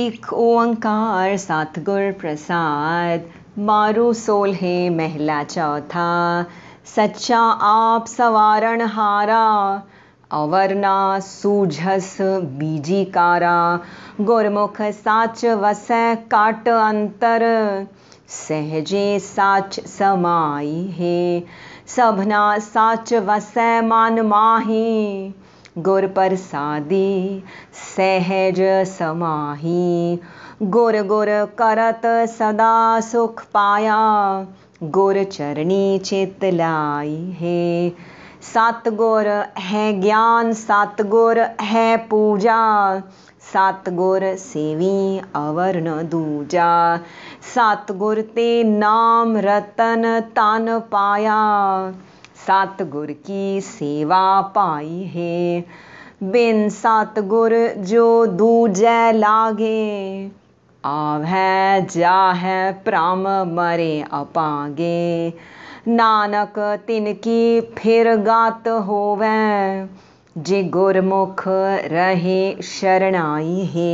एक ओंकार सतगुर प्रसाद मारू सोल है महला चौथा सच्चा आप सवारण हारा अवरना सूझस बीजी कारा गुरमुख साच वस काट अंतर सहजे साच समाई है सभना साच वस मान माही गुर प्रसादी सहज समाही गुर गुर करत सदा सुख पाया गुर चरणी चित लाई हे सात गुर है ज्ञान सतगुर गुर है पूजा सतगुर गुर सेवी अवर न दूजा सतगुर गुर ते नाम रतन तन पाया सतगुर की सेवा पाई है बिन सतगुर जो दूजै लागे आवै जाहै प्रम मरे अपागे नानक तिनकी फिर गात होवै जे गुरमुख रहे शरणाई हे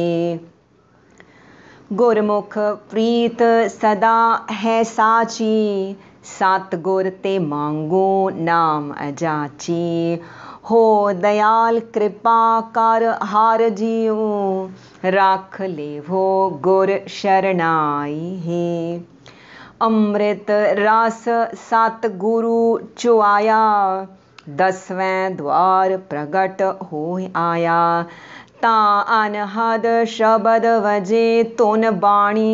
गुरमुख प्रीत सदा है साची सात गुर ते मांगो नाम अजाची हो दयाल कृपा कर हार जियो राख ले वो गुर शरणाई हे अमृत रास सात गुरु चुआया दसवें द्वार प्रगट हो आया ता अनहद शब्द वजे तुन बाणी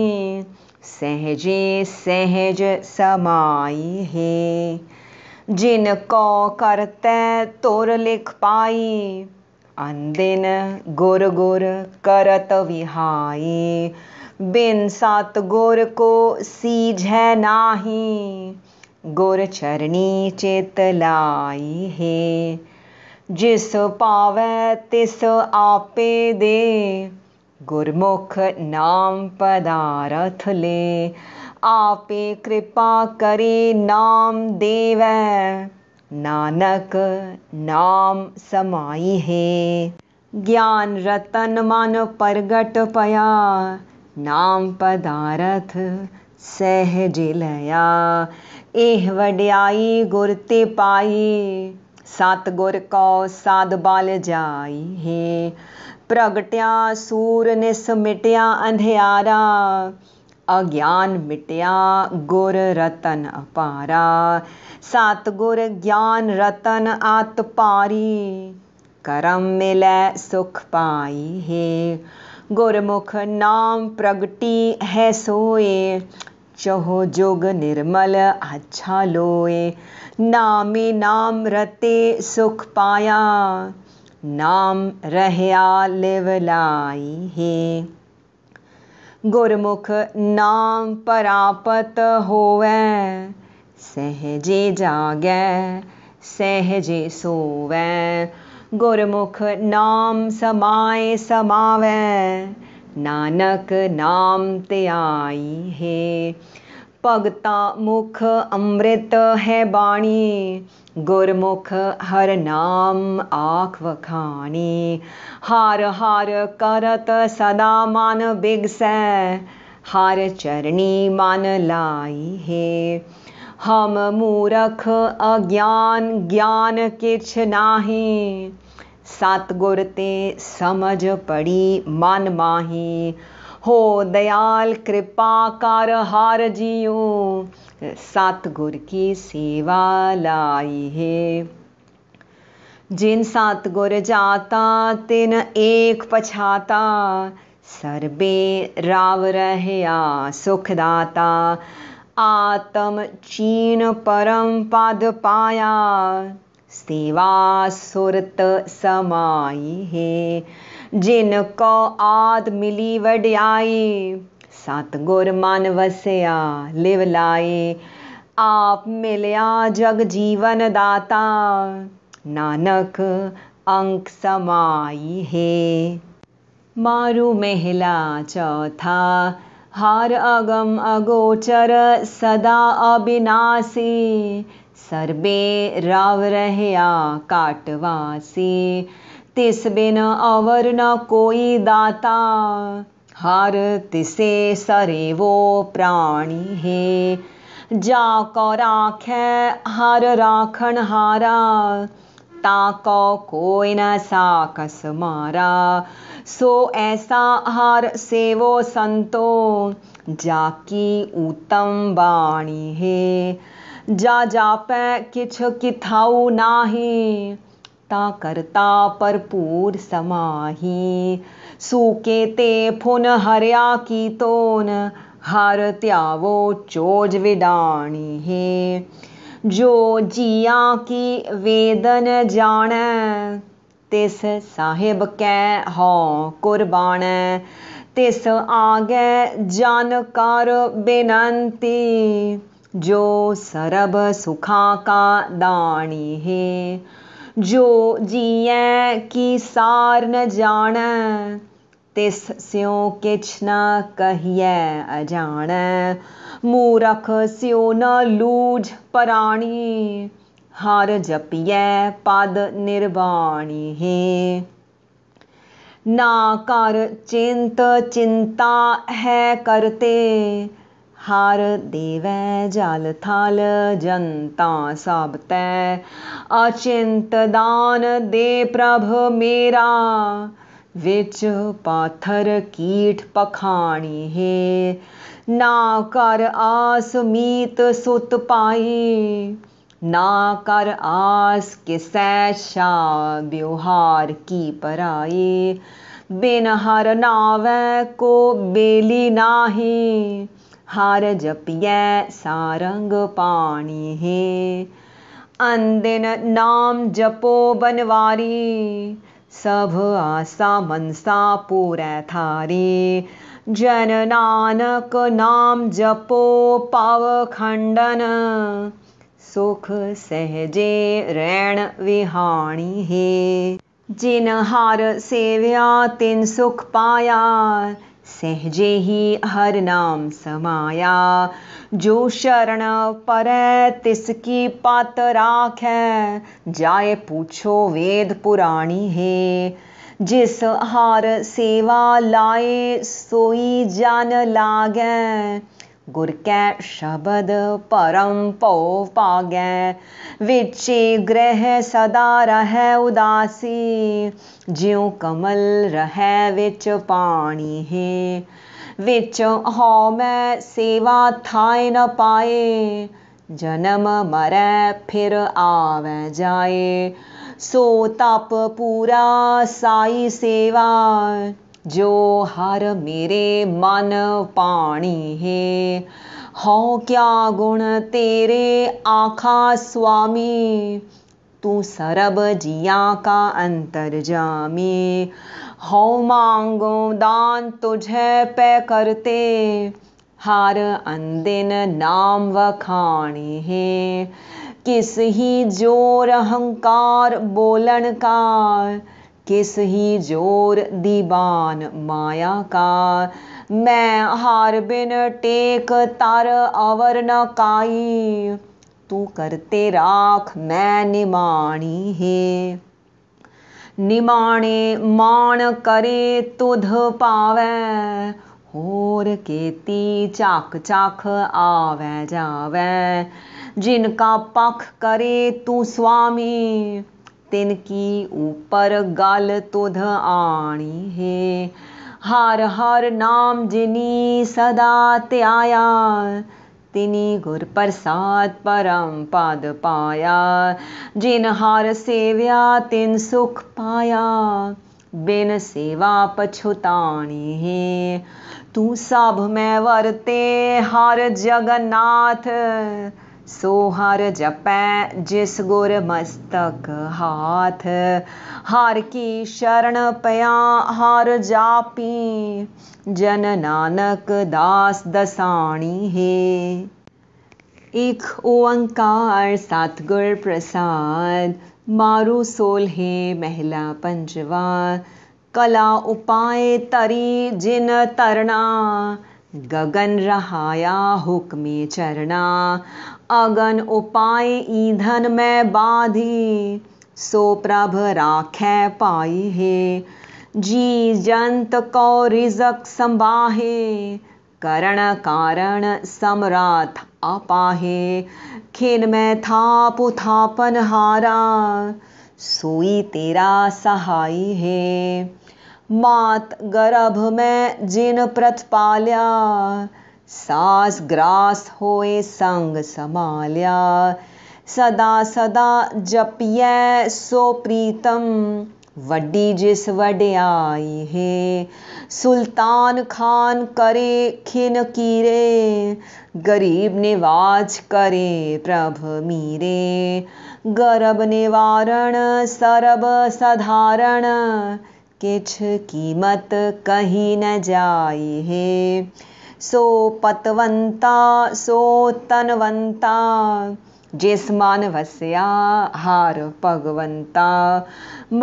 सहजे सहज समाई है जिनको करते तुर लिख पाई अंदिन गुर गुर करत विहाई बिन सात गुर को सीझ नाही गुर चरणी लाई हे जिस पावे तिस आपे दे गुरमुख नाम पदारथ ले आपे कृपा करे नाम देव नानक नाम समाई है ज्ञान रतन मन प्रगट पया नाम पदारथ सहज लया एह वड्याई गुर ते पाई सत गुर कौ साध बाल जाई है प्रगटिया सूर ने समिटिया ਅੰਧਿਆਰਾ अज्ञान मिटया गुर रतन अपारा सात गुर ज्ञान रतन आत पारी करम मिले सुख पाई हे गुरमुख नाम प्रगटी है सोए चहो जुग निर्मल अच्छा लोए नामी नाम रते सुख पाया ਨਾਮ ਰਹਿਆ ਲਿਵ ਲਾਈ ਹੈ ਗੁਰਮੁਖ ਨਾਮ ਪਰਾਪਤ ਹੋਵੇ ਸਹਜੇ ਜਾਗੈ ਸਹਜੇ ਸੋਵੇ गुरमुख नाम समाय समावै नानक नाम ते आई है भगता मुख अमृत है बाणी गुरमुख हर नाम आख हार हार करत सदा मन बिगस हार चरणी मन लाई हे हम मूरख अज्ञान ज्ञान किछ नाही सात गुरते ते समझ पड़ी मन माही हो दयाल कृपा कर हार जियो सतगुर की सेवा लाई है जिन सतगुर जाता तिन एक पछाता सर्बे राव रहया सुखदाता आत्म चीन परम पद पाया सेवा सुरत समाई है जिनको आद मिली वड्याई गुर मन वसया लिव लाए आप मिलया जग जीवन दाता नानक अंक समाई हे मारू महिला चौथा हर अगम अगोचर सदा अविनाशी सर्वे राव रहया काटवासी तिस बिन अवर न कोई दाता हारतिसे सरे वो प्राणी है जाको राख हर राखण हारा ताको कोई न साकस मारा सो ऐसा हार सेवो संतो जाकी उत्तम बाणी हे जा जाप किछ किथाऊ नाही ता करता परपूर समाही फुन की हर त्यावो चोज विडाणी हे जो जिया की वेदन जान तिस साहेब कै हौ कुर्बान तिस आगे जानकार बेनंती जो सरब सुखा का दानी हे जो जिय की सार न जान तिस स्यो किच न कहिए अजाणै मूरख स्यो न लूज पराणी हर जपिए पद निर्वाणी हे ना कर चिंत चिंता है करते हार देवै जल थल जनता सब तै अचिंत दान दे प्रभ मेरा विच पाथर कीट पखाणी है ना कर आस मीत सुत पाई ना कर आस किसै शा व्यवहार की पराए बिन हर नावै को बेली नाही हर जपिए सारंग पानी है अनदिन नाम जपो बनवारी सब आसा मनसा पूरा थारी जन नानक नाम जपो पाव खंडन सुख सहजे रैण विहानी हे जिन हार सेव्या तिन सुख पाया सहजे ही हर नाम समाया जो शरण पर तिसकी पात राख है जाए पूछो वेद पुराणी है जिस हार सेवा लाए सोई जान लागे गुरकै शबद परम पौ पागे विचे ग्रह सदा रह उदासी ज्यो कमल रह विच पानी है विच हो मैं सेवा थाय न पाए जन्म मरे फिर आवे जाए सो तप पूरा साई सेवा जो हर मेरे मन पाणी है हो क्या गुण तेरे आखा स्वामी तू सरब जिया का अंतर जामी हो मांगो दान तुझे पे करते हार अंदिन नाम व खाणी है किस ही जोर अहंकार बोलन का किस ही जोर दीवान माया का मैं हार बिन टेक तार अवर न काई तू करते राख मैं निमाणी हे निमाणे मान करे तुध पावे होर केती चाक चाक आवे जावे जिनका पख करे तू स्वामी तिन की ऊपर गल तुध तो आनी हे हार हर नाम जिनी सदा त्याया तिनी गुर प्रसाद परम पद पाया जिन हर सेव्या तिन सुख पाया बिन सेवा पछुतानी हे तू सब मैं वरते हर जगन्नाथ सोहर जपै जिस गुर मस्तक हाथ हार की शरण पया हार जापी जन नानक दास दसाणी हे एक ओंकार सतगुर प्रसाद मारू सोल हे महिला पंचवा कला उपाय तरी जिन तरना गगन रहाया हुक्मे चरणा अगन उपाय ईंधन में बाधी सो प्रभ राखे पाई हे जी जंत कौ रिजक संबाहे करण कारण सम्राथ अपाहे खिन में था पुथापन हारा सोई तेरा सहाय है मात गर्भ में जिन प्रतपाल्या सास ग्रास होए संग संभाल्या सदा सदा जपिय सो प्रीतम वड्डी जिस वडे आई है सुल्तान खान करे खिन कीरे गरीब निवाज करे प्रभ मीरे गर्भ निवारण सरब साधारण किछ कीमत कही न जाई हे सो पतवंता सो तनवंता जेसमान वस्या हार भगवंता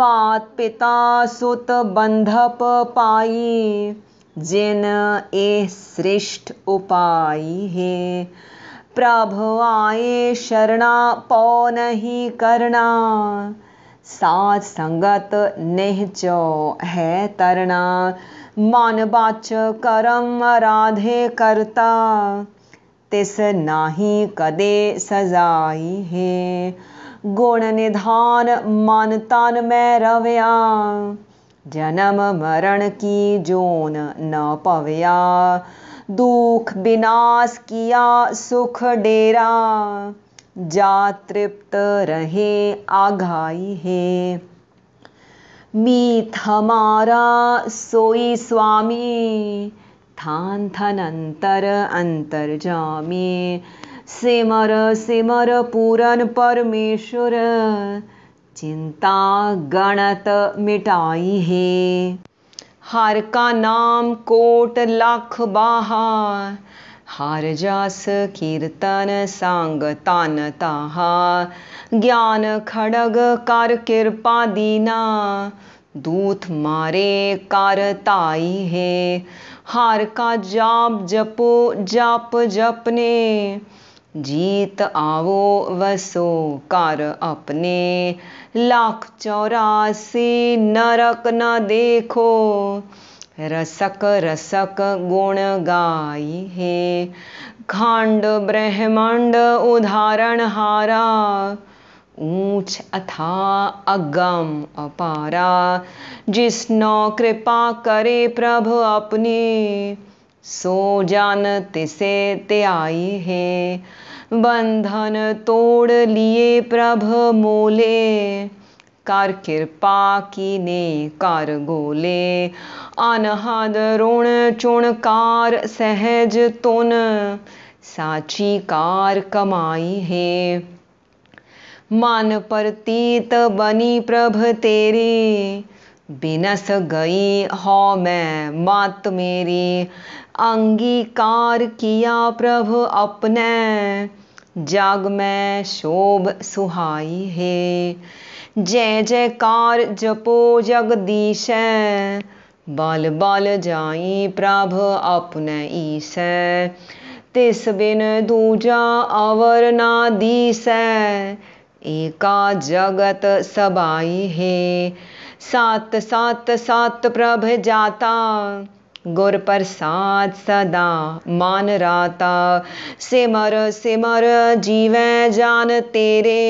मात पिता सुत बंधप पाई जिन ए श्रेष्ठ उपाय है प्रभु आए शरणा पौ नहीं करना साथ संगत चो है तरना मन बाच करम राधे करता तिस नाही कदे सजाई है गुण निधान मन तन में रव्या जन्म मरण की जोन न पव्या दुख विनाश किया सुख डेरा जा तृप्त रहे आघाई है मीत हमारा सोई स्वामी थान थन अंतर अंतर जामी सिमर सिमर पूरन परमेश्वर चिंता गणत मिटाई है हर का नाम कोट लाख बाहा जास कीर्तन सांग तान ताहा ज्ञान खड़ग कार कृपा दीना दूत मारे ताई है हार का जाप जपो जाप जपने जीत आवो वसो कार अपने लाख चौरासी नरक न देखो रसक रसक गुण गाई है खांड ब्रह्मांड उदाहरण हारा ऊंच अथा अगम अपारा जिसनो कृपा करे प्रभु अपनी सो जान तिसे त्याई है बंधन तोड़ लिए प्रभ मोले कार कृपा ने कार गोले अनहद रुण चुण कार सहज तुन साची कार कमाई है मन प्रतीत बनी प्रभ तेरे बिनस गई हो मैं मात मेरी अंगीकार किया प्रभ अपने जग में शोभ सुहाई हे जय जयकार जपो जगदीश बाल बाल जाई प्रभ अपने ईश तिस बिन दूजा अवर ना दीस एका जगत सबाई हे सात सात सात प्रभ जाता गुर प्रसाद सदा मान राता सिमर सिमर जीव जान तेरे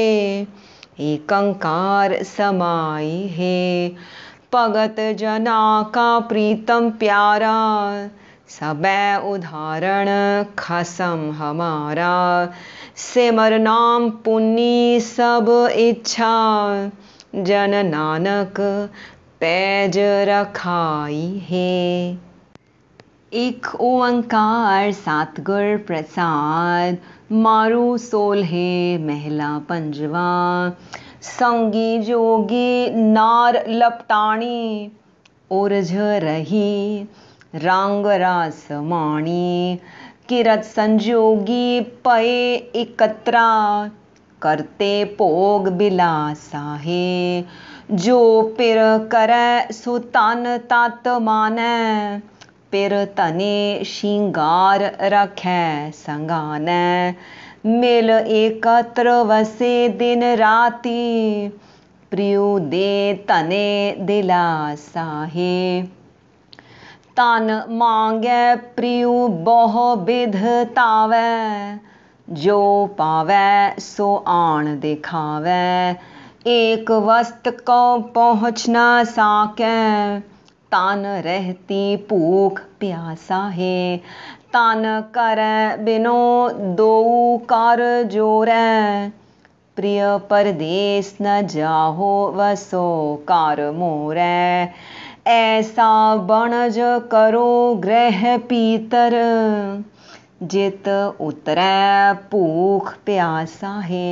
एकंकार समाय है भगत जना का प्रीतम प्यारा सब उदाहरण खसम हमारा सिमर नाम पुनी सब इच्छा जन नानक पैज रखाई है एक ओंकार सातगुर प्रसाद मारू सोलहे महिला पंजवा संगी जोगी नार लपटाणी ओरझ रही रंग रास माणी किरत संजोगी पये एकत्रा करते पोग बिलासा है जो पिर कर सुतान तात माने पिर तने शिंगार रखें संगान मिल एकत्र वसे दिन राति प्रियु दे तने दिला साहे तन मांगे प्रियु बहु विध तावे जो पावे सो आण दिखावे एक वस्त को पहुँचना साकै तान रहती भूख प्यासा है तान कर बिनो दो कर जोर प्रिय परदेश न जाहो वसो कार मोर ऐसा बणज करो ग्रह पीतर जित उतरै भूख प्यासा है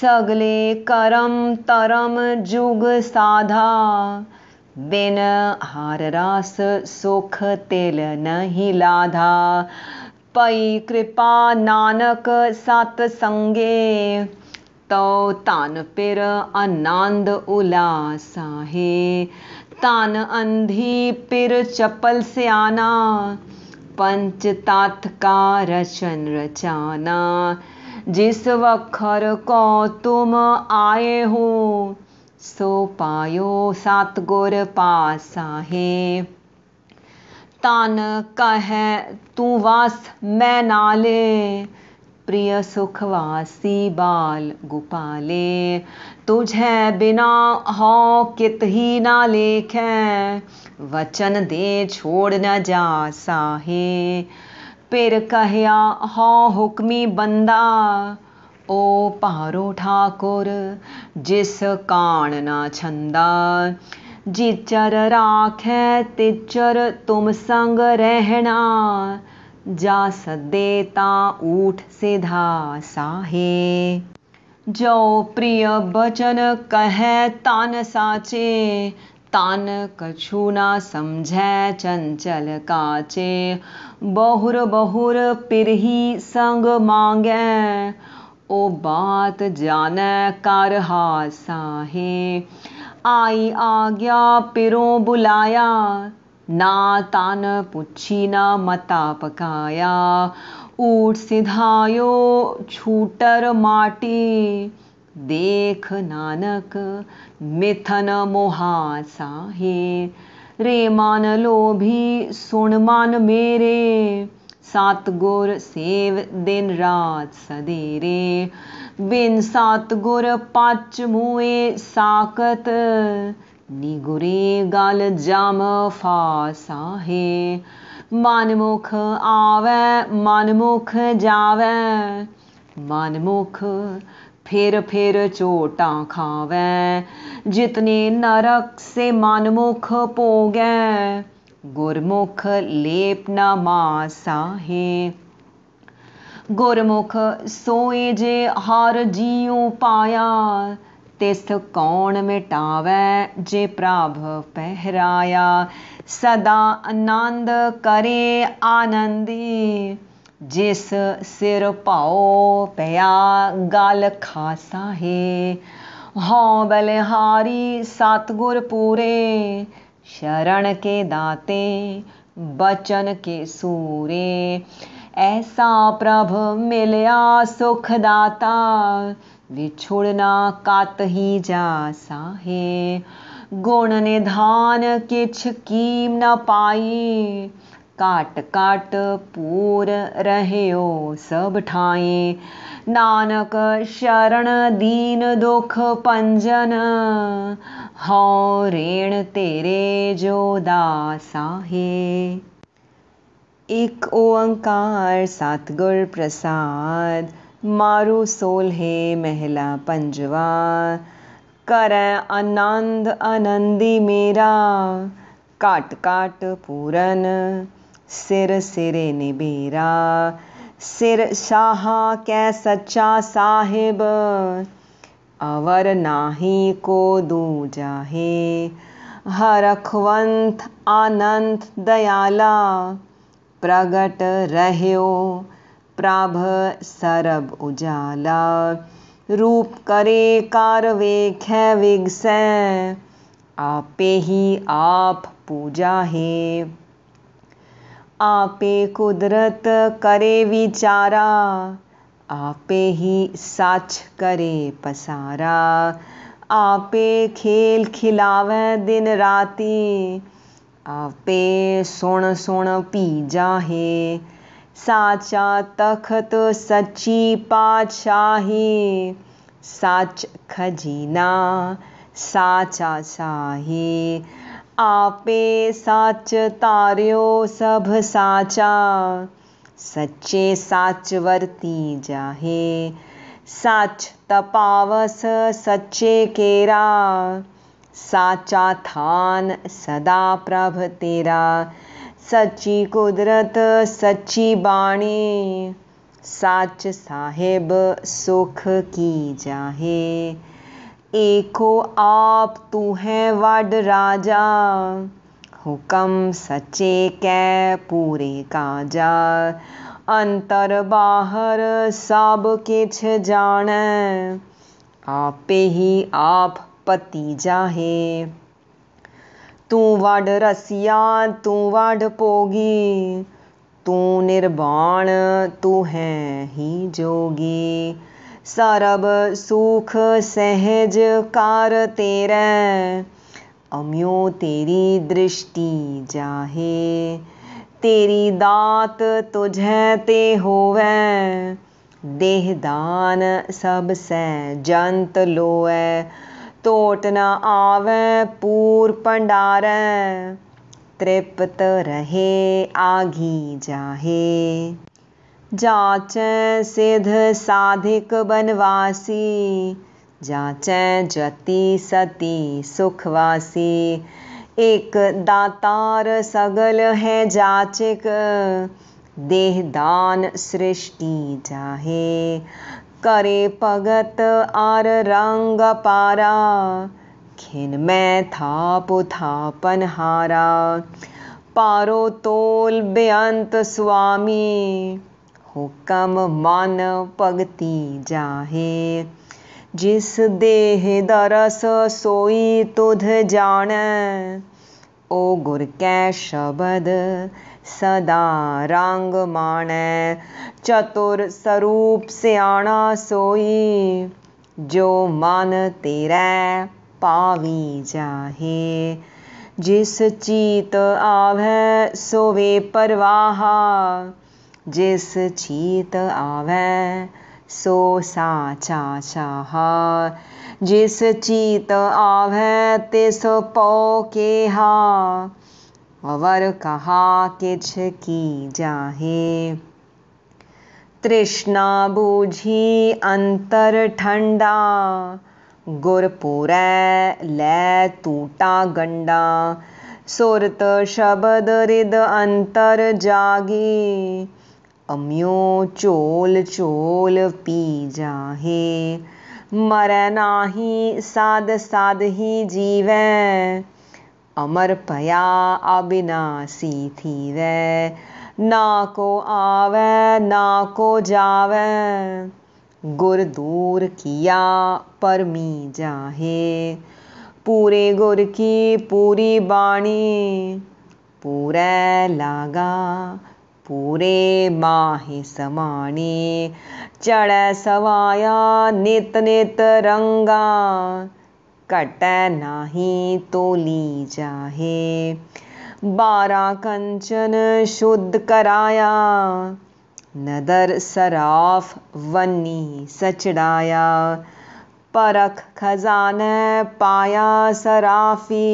सगले करम तरम जुग साधा बिन हार रास सुख तिल नहीं लाधा पई कृपा नानक सत संगे तो तान पिर आनंद उलासा हे तान अंधी पिर चपल से आना तात का रचन रचाना जिस वखर को तुम आए हो सो पायो सतगुर गुर पासा है तान कह तू वास मैं नाले प्रिय सुखवासी बाल गोपाले तुझे बिना हो कित ही ना लेख वचन दे छोड़ न जा साहे पिर कहया हो हुक्मी बंदा ओ पारो ठाकुर जिस कान ना छंदा जिचर राख तिचर तुम संग रहना जा सदेता ऊठ सीधा साहे जो प्रिय बचन कह तान साचे तान कछु ना समझे चंचल काचे बहुर बहुर पिरही संग मांगे ओ बात जान कर हासा है आई आ गया पिरो बुलाया ना तान पुछी ना मता पकाया ऊट सिधायो छूटर माटी देख नानक मिथन मोहासा है रे मान लो भी सुन मान मेरे सतगुर सेव दिन रात सदेरे बिन सतगुर पच मुए साकत निगुरे गल जम फा साहे मनमुख आवे मनमुख जावे मनमुख फिर फिर चोटा खावे जितने नरक से मनमुख पोगै गुरमुख लेपनामा साहे गुरमुख सोए जे हर जियो पाया तिस्थ कौन मिटावै जे प्राभ पहराया सदा आनंद करे आनंदी जिस सिर पाओ पया गल खासा है हौ बलिहारी सतगुर पूरे शरण के दाते बचन के सूरे ऐसा प्रभ मिलया सुखदाता विछुड़ना कात ही जा साहे गुण निधान किछ कीम न पाई काट काट पूर रहे सब ठाए नानक शरण दीन दुख पंजन हौ रेण तेरे जो दासा है एक ओंकार सतगुर प्रसाद मारु सोल हे महिला पंजवा कर आनंद आनंदी मेरा काट काट पूरन सिर सिरे निबेरा सिर शाह कै सच्चा साहिब अवर नाही को दूजा है हरखवंत आनंद दयाला प्रगट रहो प्राभ सरब उजाला रूप करे वे खै विगसै आपे ही आप पूजा है आपे कुदरत करे विचारा आपे ही साच करे पसारा आपे खेल खिलावे दिन राती आपे सुन सुन पी जाहे साचा तखत सच्ची पाशाही साच खजीना साचा साही आपे साच तारियो सब साचा सच्चे साच वर्ती जाहे साच तपावस सच्चे केरा साचा थान सदा प्रभ तेरा सच्ची कुदरत सच्ची बाणी साच साहेब सुख की जाहे एको आप तू है वड राजा हुकम सचे कै पूरे काजा अंतर बाहर सब किछ जाने आपे ही आप पति जाहे तू वड रसिया तू वड पोगी तू निर्वाण तू है ही जोगी सरब सुख सहज कार तेरे अम्यो तेरी दृष्टि जाहे तेरी दात तुझे ते होवे देहदान सब से जंत लोए टोट न आवे पूर पंडार तृप्त रहे आगी जाहे जाच सिद्ध साधिक बनवासी जाच जति सती सुखवासी एक दातार सगल है जाचिक देह दान सृष्टि जाहे करे पगत आर रंग पारा खिन मैं था पुथा पनहारा पारो तोल बेअंत स्वामी हुकम मान पगती जाहे जिस देह दरस सोई तुध जाने ओ गुर कै शब्द सदा रंग मान चतुर स्वरूप सियाणा सोई जो मन तेरे पावी जाहे जिस चीत आवै सोवे परवाहा जिस छीत आवे सो साचा चाह जिस चीत आवे तिस पौ के हा अवर कहा किछ की जाहे तृष्णा बूझी अंतर ठंडा गुरपुर लै टूटा गंडा सुरत शब्द रिद अंतर जागी अम्यो चोल चोल पी जाहे मर नाही साध साध ही जीव अमर पया अविनाशी थी वे ना को आवे ना को जावे गुर दूर किया पर मी जाहे पूरे गुर की पूरी बाणी पूरे लागा पूरे माहे समाने चढ़ सवाया नित नित रंगा कट नाही तोली जाहे बारा कंचन शुद्ध कराया नदर सराफ वन्नी सचड़ाया परख खजाने पाया सराफी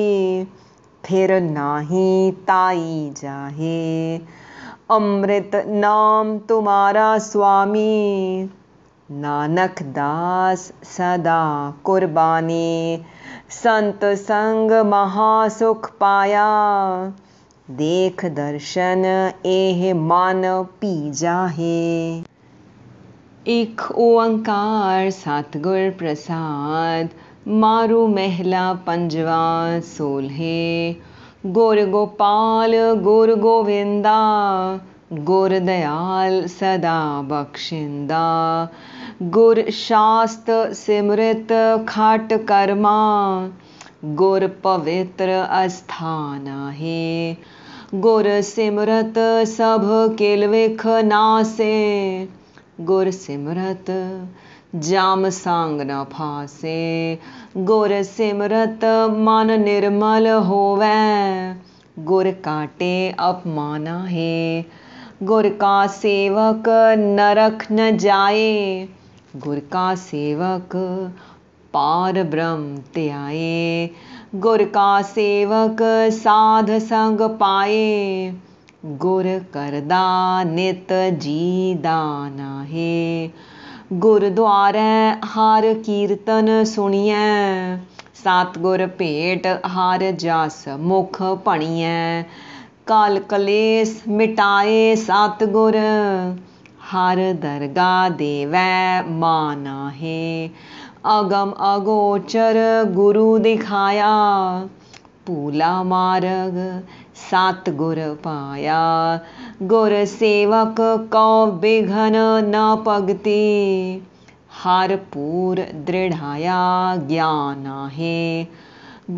फिर नाही ताई जाहे अमृत नाम तुम्हारा स्वामी नानक दास सदा कुर्बानी संत संग महासुख पाया देख दर्शन एह मान पी जाहे एक ओंकार सतगुर प्रसाद मारू महला पंजवा सोलहे गोर गोपाल गोर गोविंदा गुर दयाल सदा बख्शिंदा गुर शास्त्र सिमृत खाट कर्मा गुर पवित्र अस्थान है गुर सिमरत सब किलविख नासे गुर सिमरत जाम सांग न फासे गुर सिमरत मन निर्मल होवे गुर काटे अपमाना है गुर का सेवक नरक न जाए गुर का सेवक पार ब्रह्म त्याए गुर का सेवक साध संग पाए गुर करदा नित जी दाना है गुरुद्वार हर कीर्तन सुनिए सतगुर भेट हर जस मुख भणिए कल कलेस मिटाए सतगुर हर दरगाह देवै माना है अगम अगोचर गुरु दिखाया पूला मार्ग सात गुर पाया गुर सेवक कौ बिघन न पगते हर पूर दृढ़ाया ज्ञान है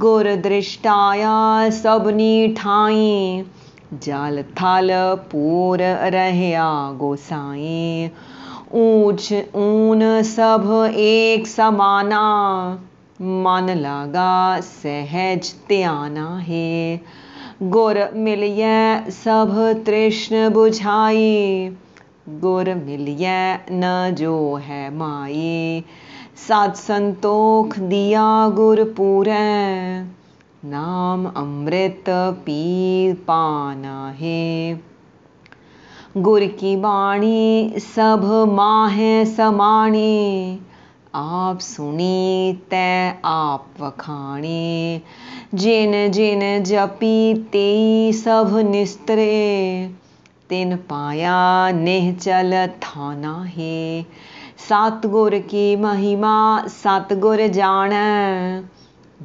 गुर दृष्टाया सबनी ठाई जल थल पूर रहया गोसाई ऊंच ऊन सब एक समाना मन लागा सहज त्याना है गुर मिलिय सब तृष्ण बुझाई गोर मिलिय न जो है माई सात संतोख दिया गुर पूरे नाम अमृत पी पाना है गुर की वाणी सब माहे समाणी आप सुनी तै आप वखाणी जिन जिन जपी ते सब निस्तरे तिन पाया नेह चल थाना ही सतगुर की महिमा सतगुर जान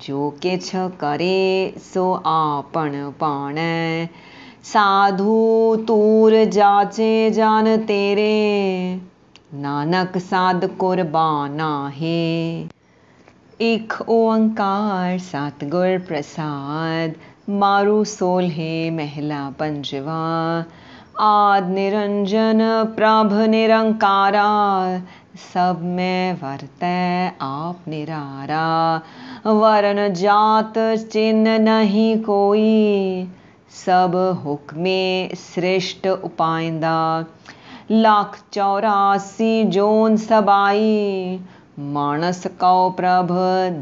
जो किछ करे सो आपन पाण साधु तूर जाचे जान तेरे नानक साध कुर्बाना है एक ओंकार सात गुर प्रसाद मारू सोल है महिला पंजवा आद निरंजन प्रभ निरंकारा सब में वरत आप निरारा वर्ण जात चिन्ह नहीं कोई सब हुक्मे श्रेष्ठ उपाइंदा लाख चौरासी जोन सबाई मानस कौ प्रभ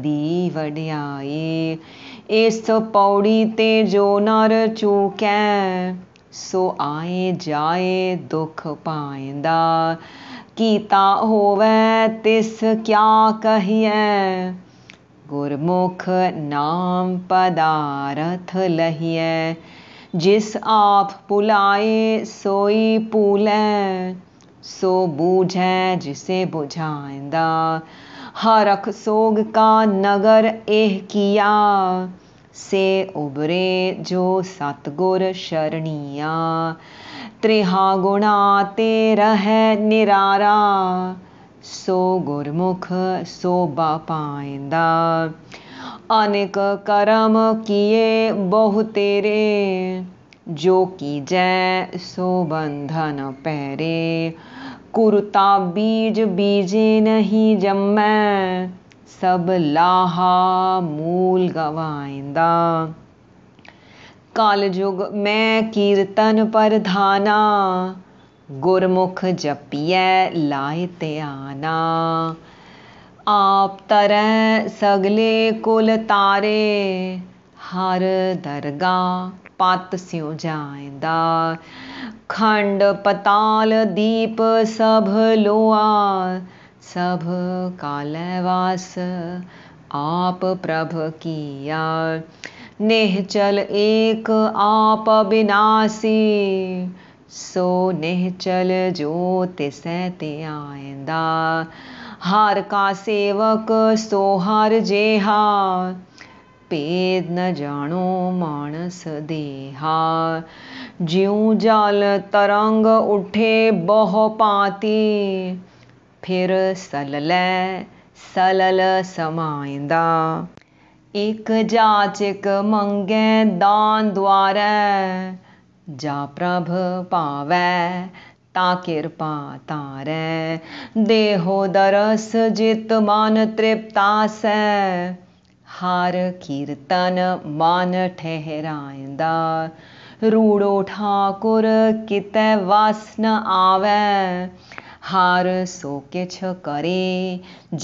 दी वड्याई इस पौड़ी ते जो नर चूकै सो आए जाए दुख पाएंदा कीता होवे तिस क्या कहिए गुरमुख नाम पदारथ लहिए जिस आप पुलाए सोई पुल सो है जिसे बुझाइंदा हरख सोग का नगर एह किया से उबरे जो सतगुर शरणिया त्रिहा गुणा ते रह निरारा सो गुरमुख बा पाइंदा अनेक कर्म किए बहु तेरे जो की जय सो बंधन पैरे कुरुता बीज बीजे नहीं जम सब लाहा मूल गवाइंदा काल युग मैं कीर्तन पर धाना गुरमुख जपिए लाए ते आना आप तरह सगले कुल तारे हर दरगा पत स्यों जाइंदा खंड पताल दीप सब लोआ सब वास आप प्रभ किया नेह चल एक आप विनाशी सो नेह चल ज्योति सैते आइंदा हार का सेवक सोहार जेहा પેદ ન જાણો માણસ દેહા જ્યું જાલ તરંગ ઉઠે બહો પાતી ફિર સલલ સલલ સમાયંદા એક જાચક મંગે દાન દ્વારા જા પ્રભ પાવે ता कृपा तारे देहो दरस जित मान तृप्ता से हार कीर्तन मान ठहराइंदा रूड़ो ठाकुर कित वास न आवे हार सो किछ करे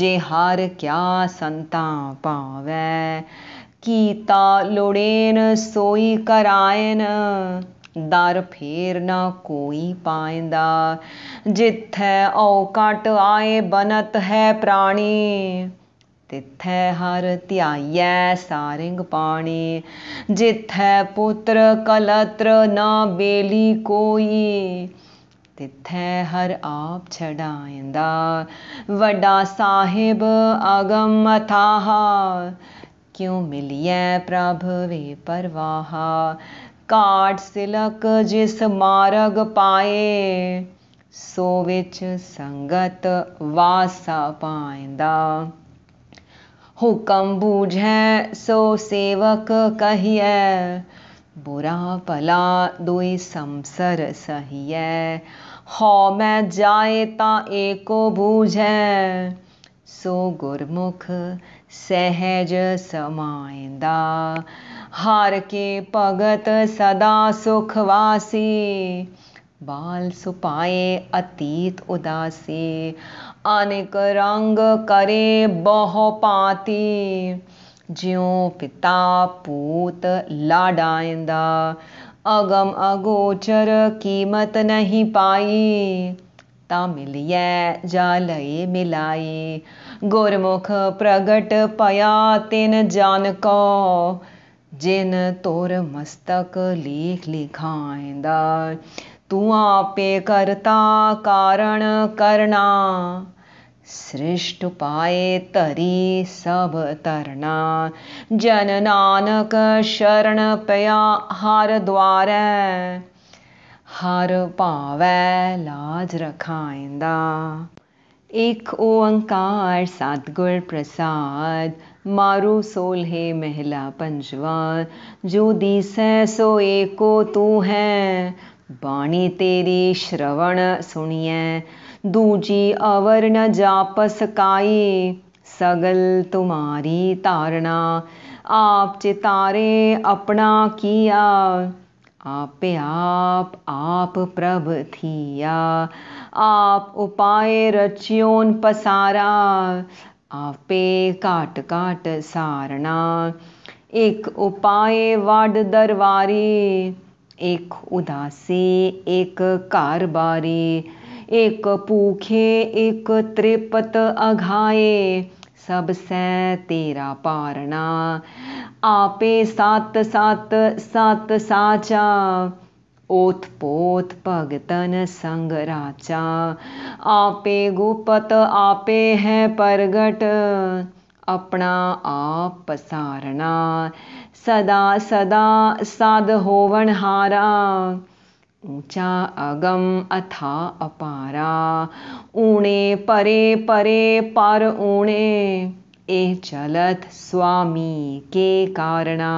जे हार क्या संता पावे कीता लोड़ेन सोई करायन ਦਰ ਫੇਰ ਨਾ ਕੋਈ ਪਾਇਂਦਾ ਜਿੱਥੈ ਔਕਟ ਆਏ ਬਨਤ ਹੈ ਪ੍ਰਾਣੀ ਤਿੱਥੈ ਹਰ ਧਿਆਈਐ ਸਾਰਿੰਗ ਪਾਣੀ ਜਿੱਥੈ ਪੁੱਤਰ ਕਲਤਰ ਨਾ ਬੇਲੀ ਕੋਈ ਤਿੱਥੈ ਹਰ ਆਪ ਛਡਾਇਂਦਾ ਵੱਡਾ ਸਾਹਿਬ ਅਗਮ ਅਥਾਹਾ क्यों मिलिए प्रभवे परवाहा ਕਾਟ ਸਿਲਕ ਜਿਸ ਮਾਰਗ ਪਾਏ ਸੋ ਵਿੱਚ ਸੰਗਤ ਵਾਸਾ ਪਾਇੰਦਾ ਹੁਕਮ ਬੂਝੈ ਸੋ ਸੇਵਕ ਕਹੀਐ बुरा भला दुई संसर सही है हौ मैं जाए ता एको बूझ सो गुरमुख सहज समाइंदा हार के भगत सदा सुखवासी बाल सुपाए अतीत उदासी अनेक रंग करे बहु पाती ज्यो पिता पूत लाडाइंदा अगम अगोचर कीमत नहीं पाई ता मिलिए जालये मिलाई गुरमुख प्रगट पया तिन जानको ਜਿਨ ਤੋਰ ਮਸਤਕ ਲੇਖ ਲਿਖਾਇਂਦਾ ਤੂੰ ਆਪੇ ਕਰਤਾ ਕਾਰਣ ਕਰਨਾ ਸ੍ਰਿਸ਼ਟ ਪਾਏ ਤਰੀ ਸਭ ਤਰਨਾ ਜਨ ਨਾਨਕ ਸ਼ਰਨ ਪਿਆ ਹਰ ਦਵਾਰੈ ਹਰ ਭਾਵੈ ਲਾਜ ਰਖਾਇਂਦਾ ਇਕ ਓੰਕਾਰ ਸਤਗੁਰ ਪ੍ਰਸਾਦ मारु सोल हे महिला पंजवार जो दिस है सो एको तू है बाणी तेरी श्रवण सुनिए दूजी अवर न जाप सकाई सगल तुम्हारी तारणा आप चितारे अपना किया आपे आप आप प्रभ थिया आप उपाय रचियोन पसारा आपे काट काट सारना एक उपाय वाड दरबारी एक उदासी एक कारबारी एक पूखे एक त्रिपत अघाए सबसे तेरा पारना आपे सात सात सात साचा ओत पोत भगतन संग राचा आपे गुपत आपे है प्रगट अपना आप पसारना सदा सदा साध होवन हारा ऊंचा अगम अथा अपारा ऊणे परे परे पर ऊणे ए चलत स्वामी के कारणा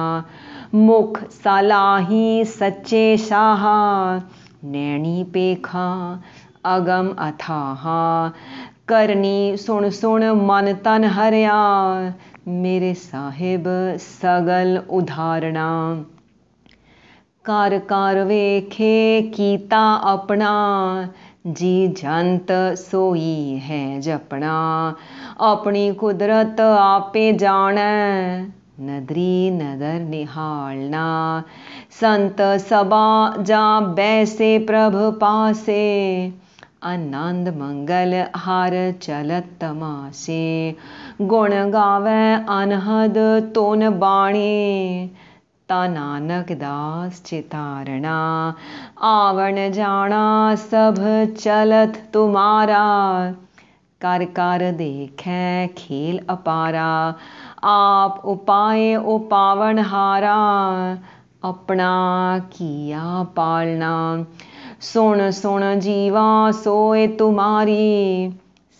मुख सलाही सच्चे शाह नैनी पेखा अगम अथाहा करनी सुन सुन मन तन हरिया मेरे साहेब सगल उदाहरणा कार कार वेखे कीता अपना जी जंत सोई है जपना अपनी कुदरत आपे जाने नदरी नदर निहालना संत सबा जा बैसे प्रभु पासे आनंद मंगल हार चलत तमाशे गुण गावे अनहद तोन बाणी ता नानक दास चितारणा आवण जाना सब चलत तुम्हारा कर कर देखें खेल अपारा आप उपाय उपावन हारा अपना किया पालना सुन सुन जीवा सोए तुम्हारी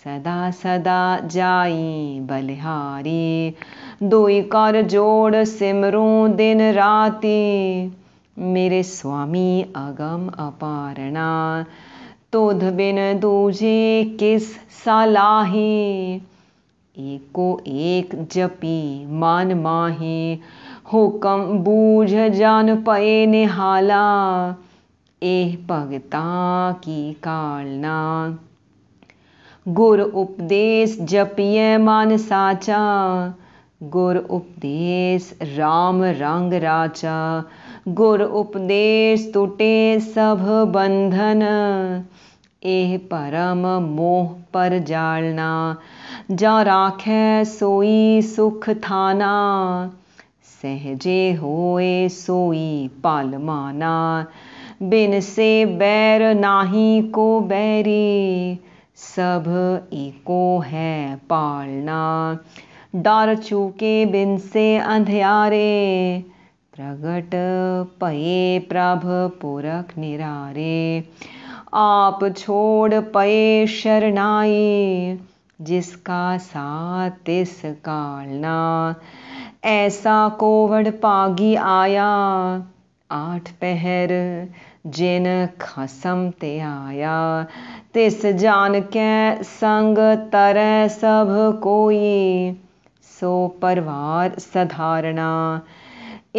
सदा सदा जाई बलिहारी दुई कर जोड़ सिमरू दिन राती मेरे स्वामी अगम अपारणा तोध बिन दूजे किस सालाही एको एक जपी मान माही हुकम बूझ जान पए निहाला एह भगता की कालना गुर उपदेश जपिय मान साचा गुर उपदेश राम रंग राचा गुर उपदेश तुटे सब बंधन एह परम मोह पर जालना जा राखे सोई सुख थाना सहजे होए सोई माना बिन से बैर नाही को बैरी सब एको है पालना डर चूके बिन से अंधियारे प्रगट पये प्रभ पुरख निरारे आप छोड़ पये शरणाई जिसका साथ इस कालना ऐसा कोवड़ पागी आया आठ पहर जिन खसम ते आया तिस जान के संग तर सब कोई सो परवार सधारणा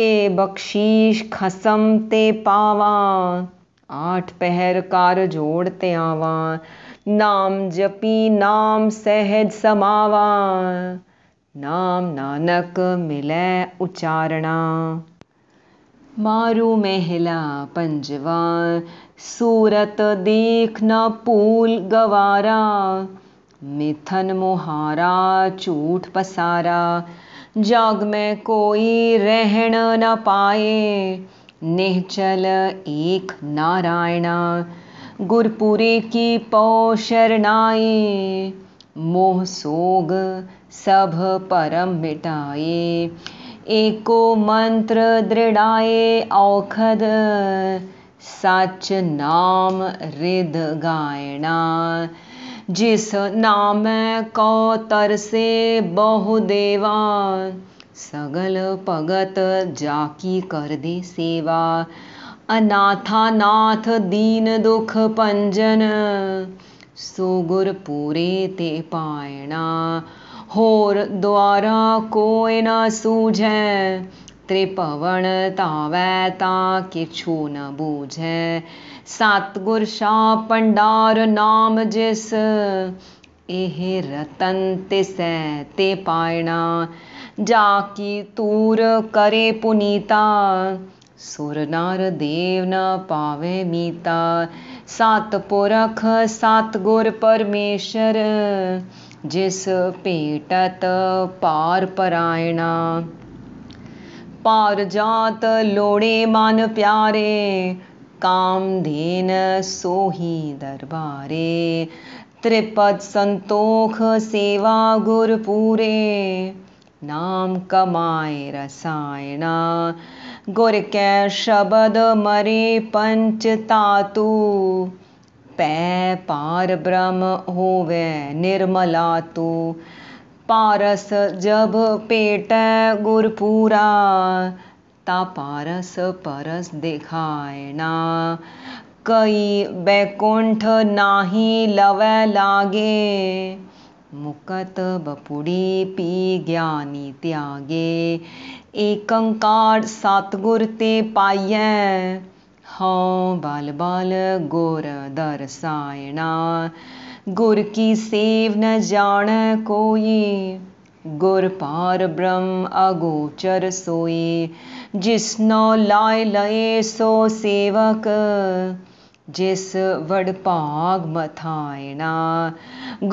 ए बख्शीश खसम ते पावा आठ पहर कार जोड़ते आवा नाम जपी नाम सहज समावा नाम नानक मिले उचारणा मारू महला पंजवा सूरत देख न पूल गवारा मिथन मोहारा झूठ पसारा जग में कोई रहन न पाए निचल एक नारायण गुरपुरी की शरणाई मोह सोग सब परम मिटाए एको मंत्र दृढ़ाए औखद सच नाम हृद गायणा जिस नाम को तरसे बहु देवा सगल भगत जाकी कर दे सेवा अनाथा नाथ दीन दुख पंजन सो गुर पूरे ते पायना होर द्वारा कोई न सूझ त्रिपवन तावै ता किछु न बूझै ਸਤਗੁਰ ਸ਼ਾ ਪੰਡਾਰ ਨਾਮ ਜਿਸ ਇਹ ਰਤਨ ਤਿਸੈ ਤੇ ਪਾਇਣਾ ਜਾ ਕੀ ਤੂਰ ਕਰੇ ਪੁਨੀਤਾ सुर नार देव न पावे मीता सात पुरख सात गुर परमेश्वर जिस पेटत पार परायणा पार जात लोड़े मन प्यारे काम धेन सोही दरबारे त्रिपद संतोख सेवा गुरपूरे नाम कमाए रसायना गुर के शबद मरे पंच तातु पै पार ब्रह्म होवे निर्मला तू पारस जब पेट गुरपूरा पारस परस देखायणा कई बैकुंठ नाही लवे लागे मुकत बपुड़ी पी ज्ञानी त्यागे एकंकार सतगुर ते पाइय हाँ बाल बाल गोर दर्शायणा गुर की सेव न जाने कोई गुर पार ब्रह्म अगोचर सोए जिसनो लाय लये सो सेवक जिस वड भाग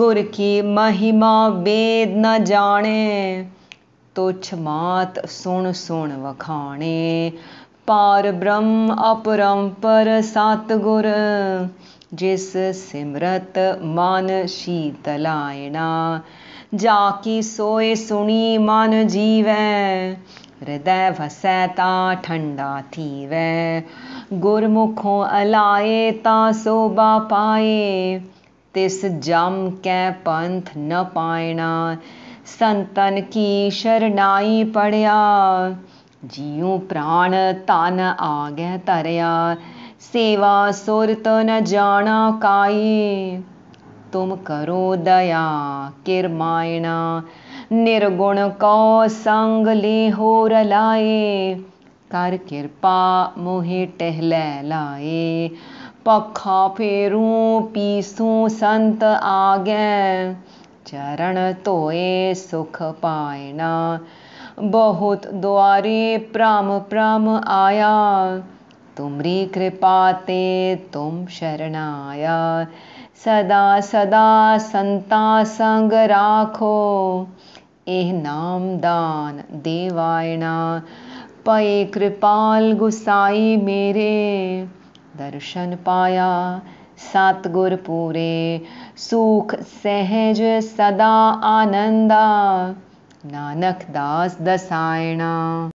गुर की महिमा वेद न जाने तुच्छ मात सुन सुन वखाणे पार ब्रह्म अपरम अपरंपर सतगुर जिस सिमरत मन शीतलायना जाकी सोए सुनी मन जीव हृदय वसैता ठंडा थी वह गुरमुखों अलाए ता सोबा पाए तिस जम कै पंथ न पायना संतन की शरणाई पड़िया जीव प्राण तन आगे तरया सेवा सुरत न जाना काई तुम करो दया किरमायणा निर्गुण कौ संग ले हो रलाए कर कृपा मोहे टहले लाए पखा फेरू पीसू संत गए चरण तोए सुख पायना बहुत द्वारे प्राम प्राम आया तुमरी कृपा ते तुम शरण आया सदा सदा संता संग राखो ए नाम दान देवायना पए कृपाल गुसाई मेरे दर्शन पाया सत गुर पूरे सुख सहज सदा आनंदा नानक दास दसायणा